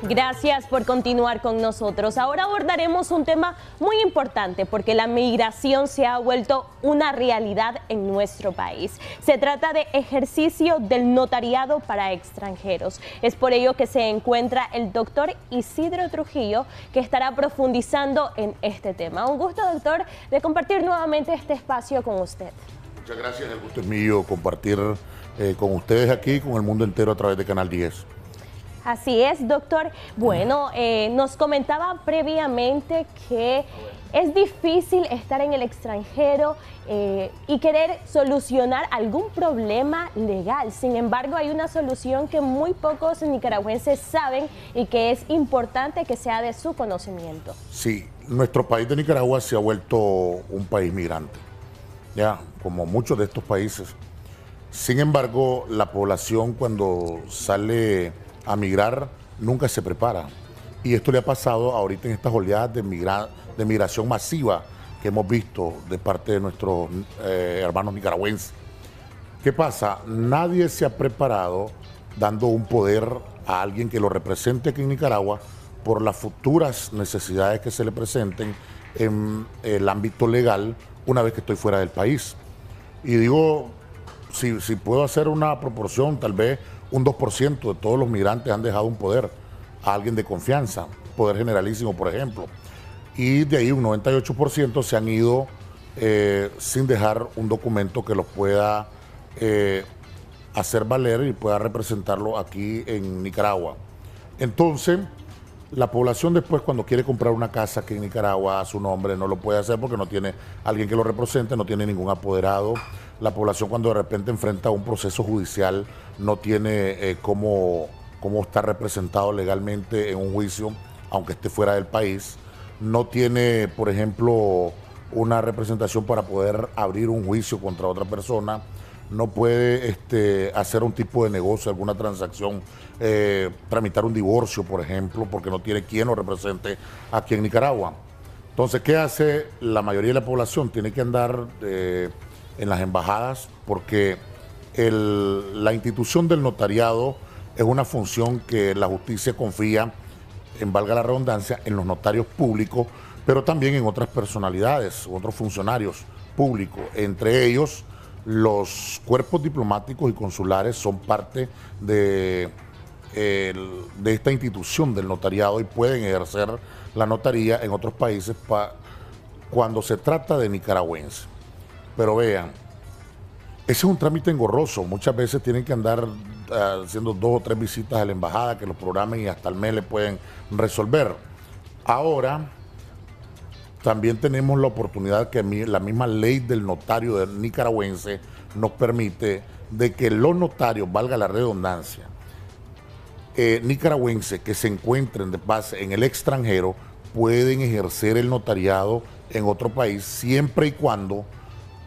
Gracias por continuar con nosotros. Ahora abordaremos un tema muy importante porque la migración se ha vuelto una realidad en nuestro país. Se trata de ejercicio del notariado para extranjeros. Es por ello que se encuentra el doctor Isidro Trujillo que estará profundizando en este tema. Un gusto, doctor, de compartir nuevamente este espacio con usted. Muchas gracias, el gusto es mío compartir eh, con ustedes aquí, con el mundo entero a través de Canal 10. Así es, doctor. Bueno, eh, nos comentaba previamente que es difícil estar en el extranjero eh, y querer solucionar algún problema legal. Sin embargo, hay una solución que muy pocos nicaragüenses saben y que es importante que sea de su conocimiento. Sí, nuestro país de Nicaragua se ha vuelto un país migrante, ya, como muchos de estos países. Sin embargo, la población cuando sale a migrar nunca se prepara. Y esto le ha pasado ahorita en estas oleadas de, migra de migración masiva que hemos visto de parte de nuestros eh, hermanos nicaragüenses. ¿Qué pasa? Nadie se ha preparado dando un poder a alguien que lo represente aquí en Nicaragua por las futuras necesidades que se le presenten en el ámbito legal una vez que estoy fuera del país. Y digo, si puedo hacer una proporción, tal vez un 2% de todos los migrantes han dejado un poder a alguien de confianza, poder generalísimo, por ejemplo. Y de ahí un 98% se han ido eh, sin dejar un documento que los pueda eh, hacer valer y pueda representarlo aquí en Nicaragua. Entonces, la población después cuando quiere comprar una casa aquí en Nicaragua a su nombre no lo puede hacer porque no tiene alguien que lo represente, no tiene ningún apoderado. La población cuando de repente enfrenta un proceso judicial no tiene eh, cómo, cómo estar representado legalmente en un juicio, aunque esté fuera del país. No tiene, por ejemplo, una representación para poder abrir un juicio contra otra persona no puede este, hacer un tipo de negocio, alguna transacción, eh, tramitar un divorcio, por ejemplo, porque no tiene quien lo represente aquí en Nicaragua. Entonces, ¿qué hace la mayoría de la población? Tiene que andar eh, en las embajadas porque la institución del notariado es una función que la justicia confía, en valga la redundancia, en los notarios públicos, pero también en otras personalidades, otros funcionarios públicos, entre ellos los cuerpos diplomáticos y consulares son parte de, de esta institución del notariado y pueden ejercer la notaría en otros países cuando se trata de nicaragüenses. Pero vean, ese es un trámite engorroso. Muchas veces tienen que andar ah, haciendo dos o tres visitas a la embajada que los programen y hasta el mes le pueden resolver. Ahora, también tenemos la oportunidad que la misma ley del notario nicaragüense nos permite de que los notarios, valga la redundancia, eh, nicaragüenses que se encuentren de paz en el extranjero pueden ejercer el notariado en otro país siempre y cuando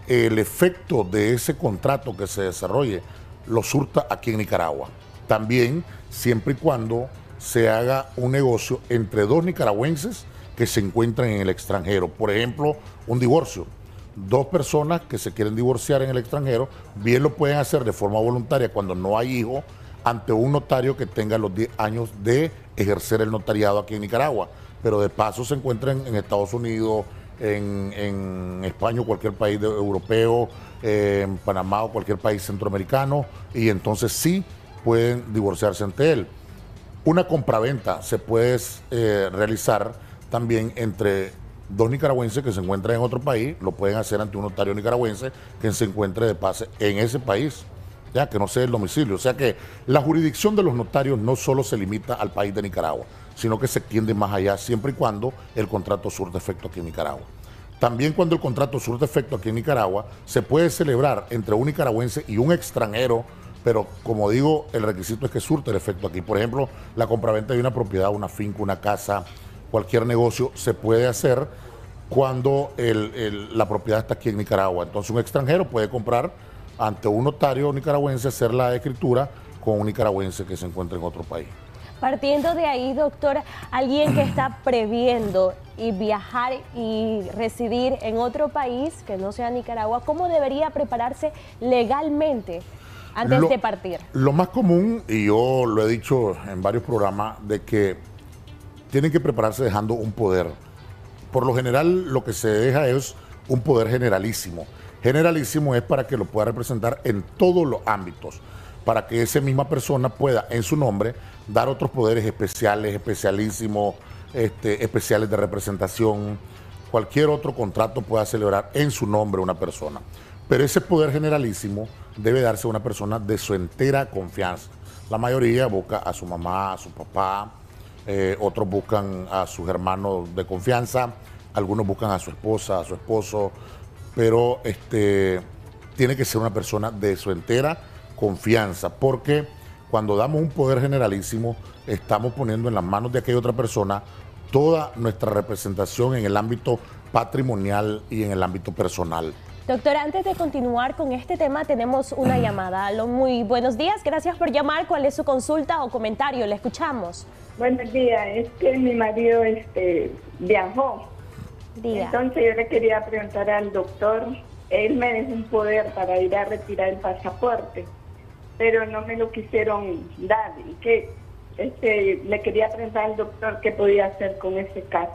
el efecto de ese contrato que se desarrolle lo surta aquí en Nicaragua. También siempre y cuando se haga un negocio entre dos nicaragüenses que se encuentran en el extranjero. Por ejemplo, un divorcio. Dos personas que se quieren divorciar en el extranjero bien lo pueden hacer de forma voluntaria cuando no hay hijo ante un notario que tenga los 10 años de ejercer el notariado aquí en Nicaragua. Pero de paso se encuentran en Estados Unidos, en, España o cualquier país europeo, eh, en Panamá o cualquier país centroamericano, y entonces sí pueden divorciarse ante él. Una compraventa se puede eh, realizar también entre dos nicaragüenses que se encuentran en otro país, lo pueden hacer ante un notario nicaragüense que se encuentre de pase en ese país, ya que no sea el domicilio. O sea que la jurisdicción de los notarios no solo se limita al país de Nicaragua, sino que se extiende más allá siempre y cuando el contrato surte efecto aquí en Nicaragua. También cuando el contrato surte efecto aquí en Nicaragua, se puede celebrar entre un nicaragüense y un extranjero pero como digo, el requisito es que surte el efecto aquí. Por ejemplo, la compraventa de una propiedad, una finca, una casa, cualquier negocio se puede hacer cuando la propiedad está aquí en Nicaragua. Entonces un extranjero puede comprar ante un notario nicaragüense, hacer la escritura con un nicaragüense que se encuentra en otro país. Partiendo de ahí, doctor, alguien que está previendo y viajar y residir en otro país que no sea Nicaragua, ¿cómo debería prepararse legalmente antes de partir? Lo más común, y yo lo he dicho en varios programas, de que tienen que prepararse dejando un poder. Por lo general lo que se deja es un poder generalísimo. Generalísimo es para que lo pueda representar en todos los ámbitos, para que esa misma persona pueda en su nombre dar otros poderes especiales, especialísimos, este, especiales de representación, cualquier otro contrato pueda celebrar en su nombre una persona. Pero ese poder generalísimo debe darse a una persona de su entera confianza. La mayoría busca a su mamá, a su papá, eh, otros buscan a sus hermanos de confianza, algunos buscan a su esposa, a su esposo, pero este, tiene que ser una persona de su entera confianza, porque cuando damos un poder generalísimo, estamos poniendo en las manos de aquella otra persona toda nuestra representación en el ámbito patrimonial y en el ámbito personal. Doctora, antes de continuar con este tema, tenemos una llamada. Muy buenos días, gracias por llamar. ¿Cuál es su consulta o comentario? Le escuchamos. Buenos días, es que mi marido este, viajó. Entonces yo le quería preguntar al doctor, él me dejó un poder para ir a retirar el pasaporte, pero no me lo quisieron dar. Y que este, le quería preguntar al doctor qué podía hacer con ese caso.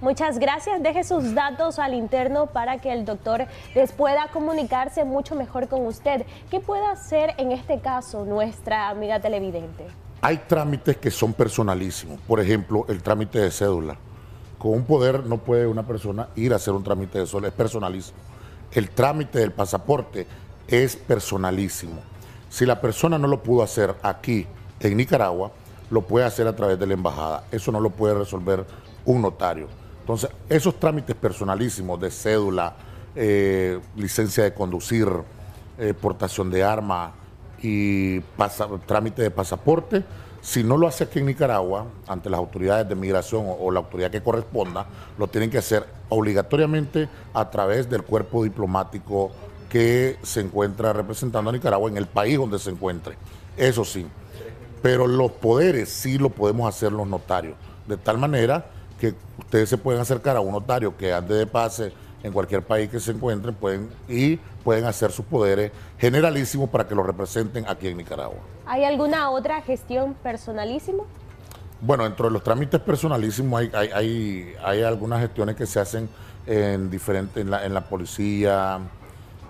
Muchas gracias. Deje sus datos al interno para que el doctor les pueda comunicarse mucho mejor con usted. ¿Qué puede hacer en este caso nuestra amiga televidente? Hay trámites que son personalísimos, por ejemplo, el trámite de cédula. Con un poder no puede una persona ir a hacer un trámite de cédula, es personalísimo. El trámite del pasaporte es personalísimo. Si la persona no lo pudo hacer aquí en Nicaragua, lo puede hacer a través de la embajada. Eso no lo puede resolver un notario. Entonces, esos trámites personalísimos de cédula, eh, licencia de conducir, eh, portación de armas, y trámite de pasaporte. Si no lo hace aquí en Nicaragua, ante las autoridades de migración o, la autoridad que corresponda, lo tienen que hacer obligatoriamente a través del cuerpo diplomático que se encuentra representando a Nicaragua en el país donde se encuentre. Eso sí. Pero los poderes sí lo podemos hacer los notarios. De tal manera que ustedes se pueden acercar a un notario que ande de pase en cualquier país que se encuentren pueden, y pueden hacer sus poderes generalísimos para que lo representen aquí en Nicaragua. ¿Hay alguna otra gestión personalísima? Bueno, dentro de los trámites personalísimos hay, hay, hay, algunas gestiones que se hacen en, diferente, en, la, policía,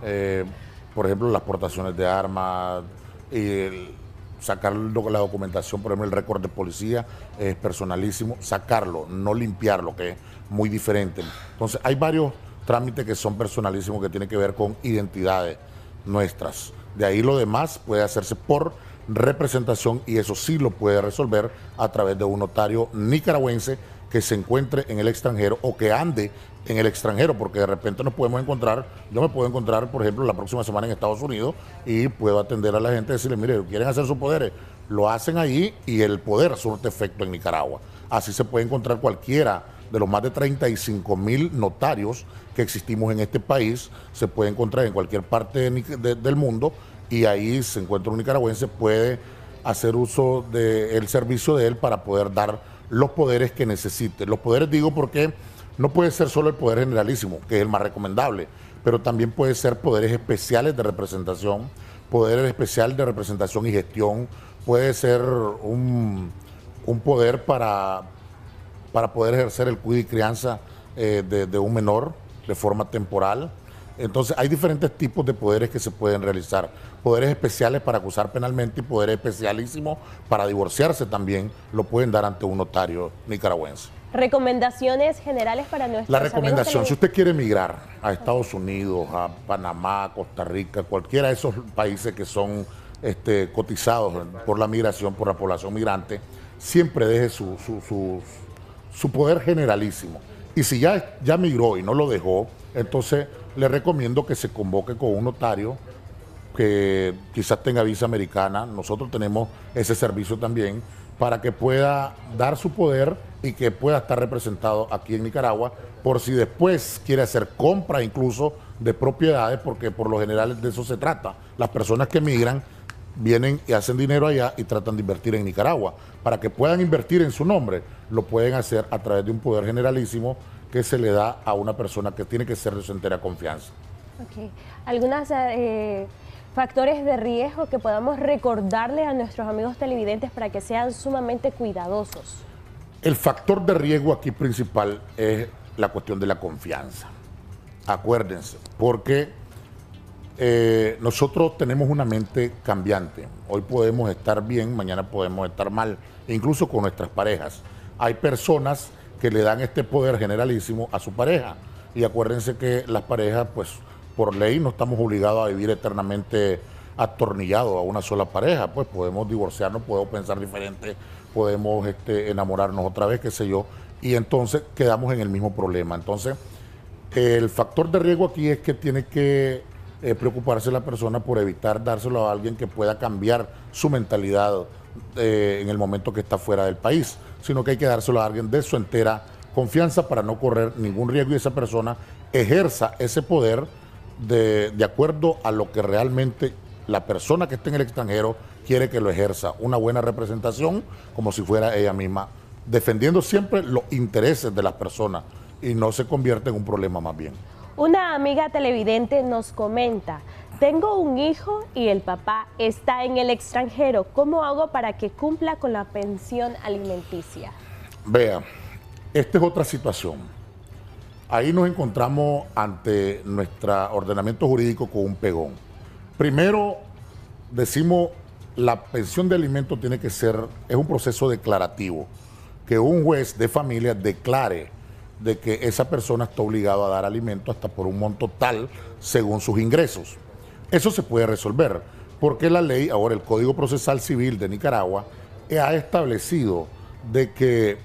eh, por ejemplo, las portaciones de armas, y el, sacar la documentación, por ejemplo, el récord de policía es personalísimo, sacarlo, no limpiarlo, que es muy diferente. Entonces, hay varios trámites que son personalísimos, que tiene que ver con identidades nuestras. De ahí lo demás puede hacerse por representación y eso sí lo puede resolver a través de un notario nicaragüense que se encuentre en el extranjero o que ande en el extranjero, porque de repente nos podemos encontrar, yo me puedo encontrar, por ejemplo, la próxima semana en Estados Unidos y puedo atender a la gente y decirle, mire, quieren hacer sus poderes, lo hacen ahí y el poder surte efecto en Nicaragua. Así se puede encontrar cualquiera de los más de 35 mil notarios que existimos en este país, se puede encontrar en cualquier parte del mundo y ahí se encuentra un nicaragüense, puede hacer uso del servicio de él para poder dar los poderes que necesite. Los poderes digo porque no puede ser solo el poder generalísimo, que es el más recomendable, pero también puede ser poderes especiales de representación, poderes especial de representación y gestión, puede ser un, un poder para, para poder ejercer el cuidado y crianza eh, de, un menor de forma temporal. Entonces, hay diferentes tipos de poderes que se pueden realizar. Poderes especiales para acusar penalmente y poderes especialísimos para divorciarse también lo pueden dar ante un notario nicaragüense. Recomendaciones generales para nuestros La recomendación, si usted quiere emigrar a Estados Unidos, a Panamá, Costa Rica, cualquiera de esos países que son este, cotizados por la migración, por la población migrante, siempre deje sus su poder generalísimo. Y si ya, ya migró y no lo dejó, entonces le recomiendo que se convoque con un notario que quizás tenga visa americana. Nosotros tenemos ese servicio también para que pueda dar su poder y que pueda estar representado aquí en Nicaragua por si después quiere hacer compra incluso de propiedades, porque por lo general de eso se trata. Las personas que migran vienen y hacen dinero allá y tratan de invertir en Nicaragua, para que puedan invertir en su nombre lo pueden hacer a través de un poder generalísimo que se le da a una persona que tiene que ser de su entera confianza. ¿Algunos eh, factores de riesgo que podamos recordarle a nuestros amigos televidentes para que sean sumamente cuidadosos? El factor de riesgo aquí principal es la cuestión de la confianza. Acuérdense, porque eh, nosotros tenemos una mente cambiante. Hoy podemos estar bien, mañana podemos estar mal, e incluso con nuestras parejas hay personas que le dan este poder generalísimo a su pareja. Y acuérdense que las parejas, pues por ley no estamos obligados a vivir eternamente atornillados a una sola pareja, pues podemos divorciarnos, podemos pensar diferente, podemos este, enamorarnos otra vez, qué sé yo, y entonces quedamos en el mismo problema. Entonces, el factor de riesgo aquí es que tiene que eh, preocuparse la persona por evitar dárselo a alguien que pueda cambiar su mentalidad eh, en el momento que está fuera del país, sino que hay que dárselo a alguien de su entera confianza para no correr ningún riesgo y esa persona ejerza ese poder de, de acuerdo a lo que realmente la persona que está en el extranjero quiere que lo ejerza. Una buena representación como si fuera ella misma, defendiendo siempre los intereses de las personas y no se convierte en un problema más bien. Una amiga televidente nos comenta, tengo un hijo y el papá está en el extranjero. ¿Cómo hago para que cumpla con la pensión alimenticia? Vea, esta es otra situación. Ahí nos encontramos ante nuestro ordenamiento jurídico con un pegón. Primero, decimos, la pensión de alimento tiene que ser, es un proceso declarativo, que un juez de familia declare de que esa persona está obligada a dar alimento hasta por un monto tal según sus ingresos. Eso se puede resolver, porque la ley, ahora el Código Procesal Civil de Nicaragua, ha establecido de que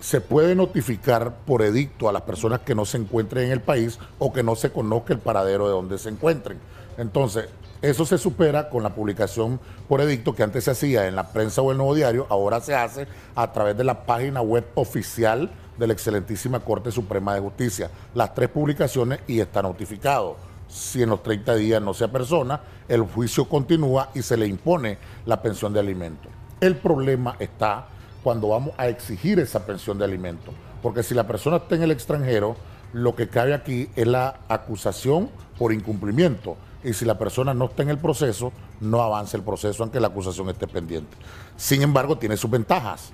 se puede notificar por edicto a las personas que no se encuentren en el país o que no se conozca el paradero de donde se encuentren. Entonces, eso se supera con la publicación por edicto que antes se hacía en la prensa o el nuevo diario, ahora se hace a través de la página web oficial de la excelentísima Corte Suprema de Justicia. Las tres publicaciones y está notificado si en los 30 días no sea persona el juicio continúa y se le impone la pensión de alimentos. El problema está cuando vamos a exigir esa pensión de alimentos, porque si la persona está en el extranjero, lo que cabe aquí es la acusación por incumplimiento. Y si la persona no está en el proceso, no avanza el proceso aunque la acusación esté pendiente. Sin embargo, tiene sus ventajas,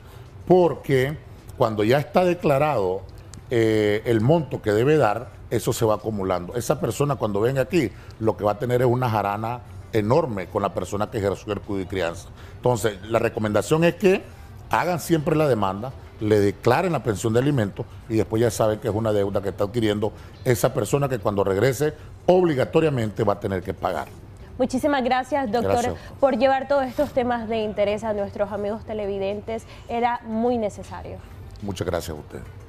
porque cuando ya está declarado eh, el monto que debe dar, eso se va acumulando. Esa persona cuando venga aquí, lo que va a tener es una jarana enorme con la persona que ejerció el cuidado y crianza. Entonces, la recomendación es que hagan siempre la demanda, le declaren la pensión de alimentos y después ya saben que es una deuda que está adquiriendo esa persona que cuando regrese obligatoriamente va a tener que pagar. Muchísimas gracias, doctor, por llevar todos estos temas de interés a nuestros amigos televidentes. Era muy necesario. Muchas gracias a usted.